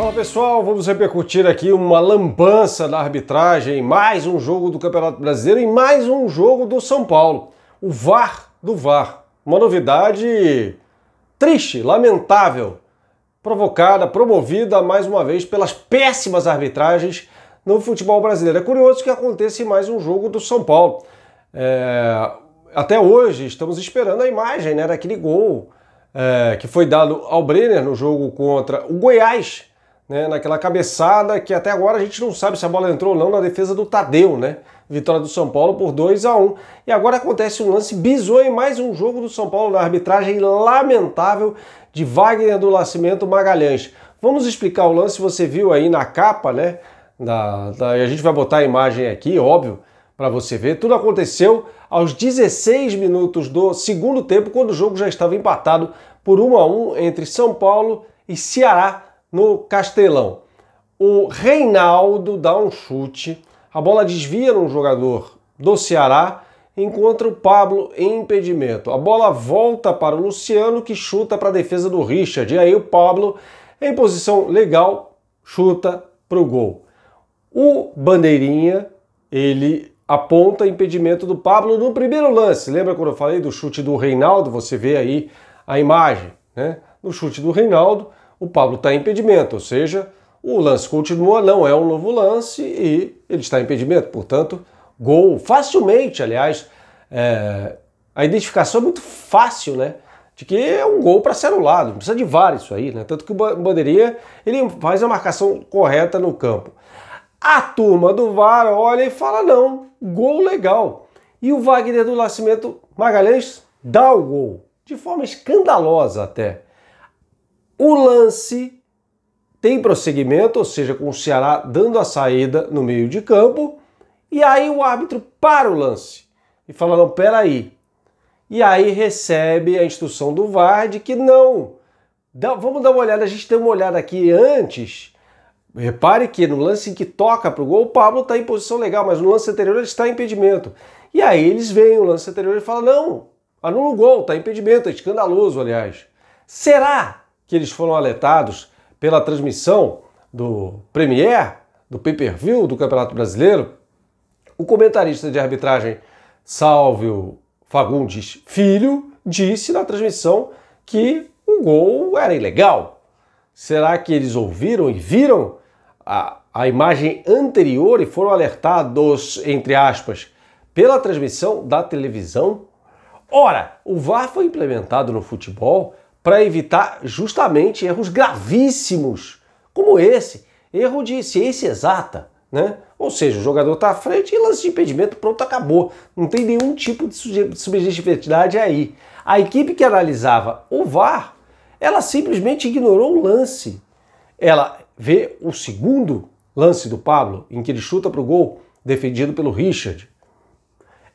Fala pessoal, vamos repercutir aqui uma lambança da arbitragem, mais um jogo do Campeonato Brasileiro e mais um jogo do São Paulo. O VAR do VAR. Uma novidade triste, lamentável, provocada, promovida mais uma vez pelas péssimas arbitragens no futebol brasileiro. É curioso que aconteça mais um jogo do São Paulo. É... Até hoje estamos esperando a imagem né, daquele gol. É... que foi dado ao Brenner no jogo contra o Goiás, né, naquela cabeçada que até agora a gente não sabe se a bola entrou ou não na defesa do Tadeu, né? Vitória do São Paulo por 2 a 1 E agora acontece um lance bizonho em mais um jogo do São Paulo na arbitragem lamentável de Wagner do Nascimento Magalhães. Vamos explicar o lance, você viu aí na capa, né? Da, da a gente vai botar a imagem aqui, óbvio, para você ver. Tudo aconteceu aos 16 minutos do segundo tempo, quando o jogo já estava empatado por 1 a 1 entre São Paulo e Ceará no Castelão. O Reinaldo dá um chute, a bola desvia num jogador do Ceará, encontra o Pablo em impedimento. A bola volta para o Luciano, que chuta para a defesa do Richard. E aí o Pablo, em posição legal, chuta para o gol. O Bandeirinha, ele aponta impedimento do Pablo no primeiro lance. Lembra quando eu falei do chute do Reinaldo? Você vê aí a imagem, né? No chute do Reinaldo, o Pablo está em impedimento, ou seja, o lance continua, não é um novo lance e ele está em impedimento. Portanto, gol facilmente, aliás, é, a identificação é muito fácil, né? De que é um gol para ser anulado, não precisa de VAR isso aí, né? Tanto que o Bandeirinha ele faz a marcação correta no campo. A turma do VAR olha e fala: não, gol legal. E o Wagner do Nascimento Magalhães dá o gol, de forma escandalosa até. O lance tem prosseguimento, ou seja, com o Ceará dando a saída no meio de campo, e aí o árbitro para o lance e fala: não, peraí. E aí recebe a instrução do VAR de que não. Dá, vamos dar uma olhada, a gente tem uma olhada aqui antes. Repare que no lance em que toca para o gol, o Pablo está em posição legal, mas no lance anterior ele está em impedimento. E aí eles veem o lance anterior e falam: não, anula o gol, está em impedimento, é escandaloso, aliás. Será que eles foram alertados pela transmissão do Premier, do pay-per-view do Campeonato Brasileiro, o comentarista de arbitragem Salvio Fagundes Filho disse na transmissão que o gol era ilegal. Será que eles ouviram e viram a, a imagem anterior e foram alertados, entre aspas, pela transmissão da televisão? Ora, o VAR foi implementado no futebol para evitar justamente erros gravíssimos, como esse, erro de ciência exata, né? Ou seja, o jogador está à frente e lance de impedimento, pronto, acabou. Não tem nenhum tipo de subjetividade aí. A equipe que analisava o VAR, ela simplesmente ignorou o lance. Ela vê o segundo lance do Pablo, em que ele chuta para o gol, defendido pelo Richard.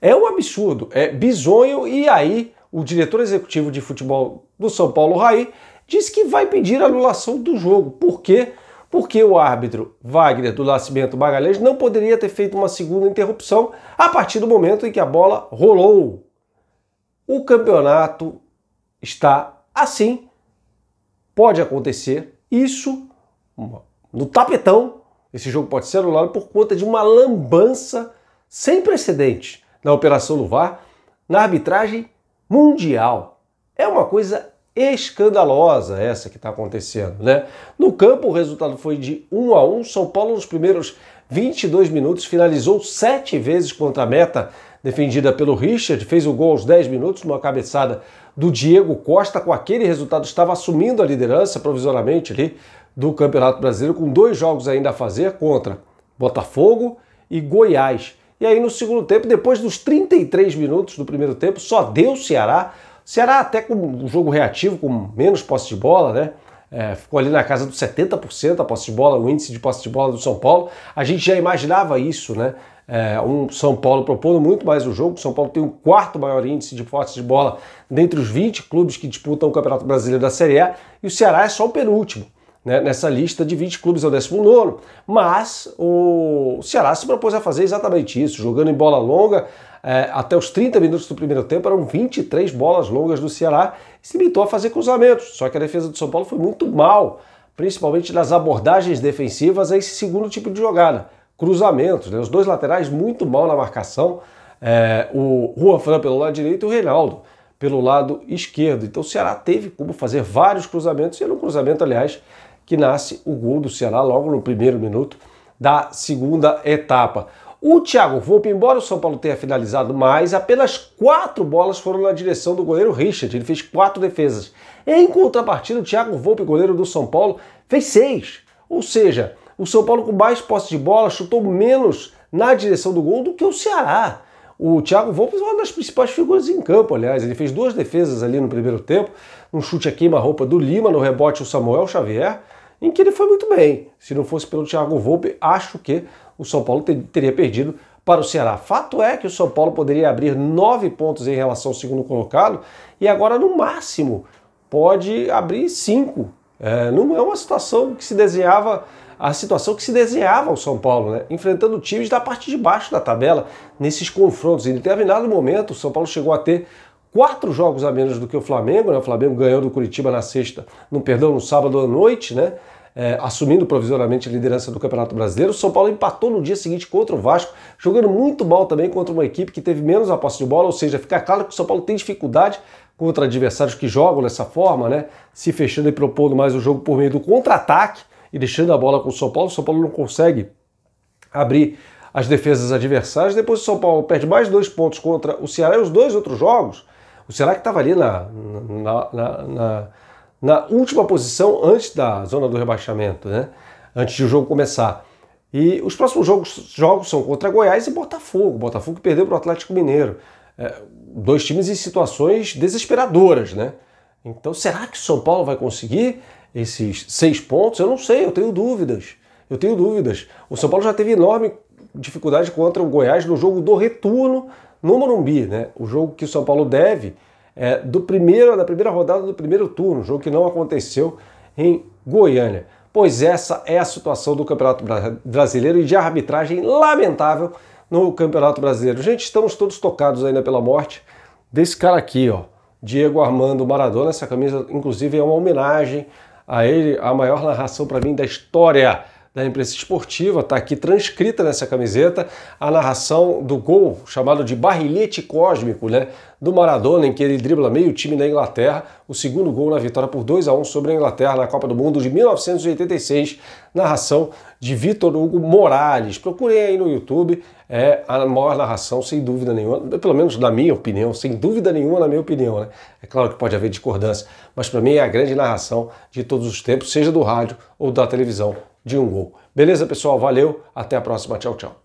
É um absurdo, é bizonho e aí o diretor executivo de futebol do São Paulo, Raí, disse que vai pedir a anulação do jogo. Por quê? Porque o árbitro Wagner do Nascimento Magalhães não poderia ter feito uma segunda interrupção a partir do momento em que a bola rolou. O campeonato está assim. Pode acontecer isso no tapetão. Esse jogo pode ser anulado por conta de uma lambança sem precedente na operação Luvar, na arbitragem mundial. É uma coisa escandalosa essa que está acontecendo, né? No campo, o resultado foi de 1 a 1. São Paulo, nos primeiros 22 minutos, finalizou sete vezes contra a meta defendida pelo Richard, fez o gol aos 10 minutos numa cabeçada do Diego Costa. Com aquele resultado, estava assumindo a liderança provisoriamente ali do Campeonato Brasileiro, com dois jogos ainda a fazer contra Botafogo e Goiás. E aí no segundo tempo, depois dos 33 minutos do primeiro tempo, só deu Ceará. Ceará até com um jogo reativo, com menos posse de bola, né? É, ficou ali na casa dos 70% a posse de bola, o índice de posse de bola do São Paulo. A gente já imaginava isso, né? É, um São Paulo propondo muito mais o jogo. São Paulo tem o quarto maior índice de posse de bola dentre os 20 clubes que disputam o Campeonato Brasileiro da Série A e o Ceará é só o penúltimo né, nessa lista de 20 clubes ao é 19, mas o Ceará se propôs a fazer exatamente isso, jogando em bola longa, é, até os 30 minutos do primeiro tempo eram 23 bolas longas do Ceará e se limitou a fazer cruzamentos, só que a defesa do São Paulo foi muito mal, principalmente nas abordagens defensivas a esse segundo tipo de jogada, cruzamentos, né, os dois laterais muito mal na marcação, é, o Juan Fran pelo lado direito e o Reinaldo pelo lado esquerdo. Então o Ceará teve como fazer vários cruzamentos, e era um cruzamento, aliás, que nasce o gol do Ceará logo no primeiro minuto da segunda etapa. O Thiago Volpe, embora o São Paulo tenha finalizado mais, apenas quatro bolas foram na direção do goleiro Richard. Ele fez quatro defesas. Em contrapartida, o Thiago Volpe, goleiro do São Paulo, fez seis. Ou seja, o São Paulo com mais posse de bola chutou menos na direção do gol do que o Ceará. O Thiago Volpe é uma das principais figuras em campo, aliás. Ele fez duas defesas ali no primeiro tempo. Um chute a queima-roupa do Lima, no rebote o Samuel Xavier em que ele foi muito bem. Se não fosse pelo Thiago Volpe, acho que o São Paulo ter, teria perdido para o Ceará. Fato é que o São Paulo poderia abrir nove pontos em relação ao segundo colocado e agora, no máximo, pode abrir cinco. É, não é uma situação que se desenhava a situação que se desenhava o São Paulo, né? enfrentando times da parte de baixo da tabela nesses confrontos. Em determinado momento, o São Paulo chegou a ter quatro jogos a menos do que o Flamengo, né? O Flamengo ganhou do Curitiba na sexta, no perdão, no sábado à noite, né? É, assumindo provisoriamente a liderança do Campeonato Brasileiro. O São Paulo empatou no dia seguinte contra o Vasco, jogando muito mal também contra uma equipe que teve menos a posse de bola, ou seja, fica claro que o São Paulo tem dificuldade contra adversários que jogam dessa forma, né? Se fechando e propondo mais o jogo por meio do contra-ataque e deixando a bola com o São Paulo. O São Paulo não consegue abrir as defesas adversárias. Depois o São Paulo perde mais dois pontos contra o Ceará e os dois outros jogos o que estava ali na, na, na, na, última posição antes da zona do rebaixamento, né? antes de o jogo começar. E os próximos jogos, jogos são contra Goiás e Botafogo. Botafogo perdeu para o Atlético Mineiro. É, dois times em situações desesperadoras, né? Então, será que o São Paulo vai conseguir esses seis pontos? Eu não sei, eu tenho dúvidas. Eu tenho dúvidas. O São Paulo já teve enorme dificuldade contra o Goiás no jogo do retorno no Morumbi, né? O jogo que o São Paulo deve é, do primeiro, da primeira rodada do primeiro turno, jogo que não aconteceu em Goiânia. Pois essa é a situação do Campeonato Brasileiro e de arbitragem lamentável no Campeonato Brasileiro. Gente, estamos todos tocados ainda pela morte desse cara aqui, ó, Diego Armando Maradona. Essa camisa, inclusive, é uma homenagem a ele, a maior narração para mim da história da imprensa esportiva, está aqui transcrita nessa camiseta a narração do gol chamado de barrilhete cósmico, né? Do Maradona, em que ele dribla meio time da Inglaterra, o segundo gol na vitória por 2 a 1 sobre a Inglaterra na Copa do Mundo de 1986, narração de Vitor Hugo Morales. Procurei aí no YouTube, é a maior narração, sem dúvida nenhuma, pelo menos na minha opinião, sem dúvida nenhuma, na minha opinião, né? É claro que pode haver discordância, mas para mim é a grande narração de todos os tempos, seja do rádio ou da televisão, de um gol. Beleza, pessoal? Valeu, até a próxima. Tchau, tchau.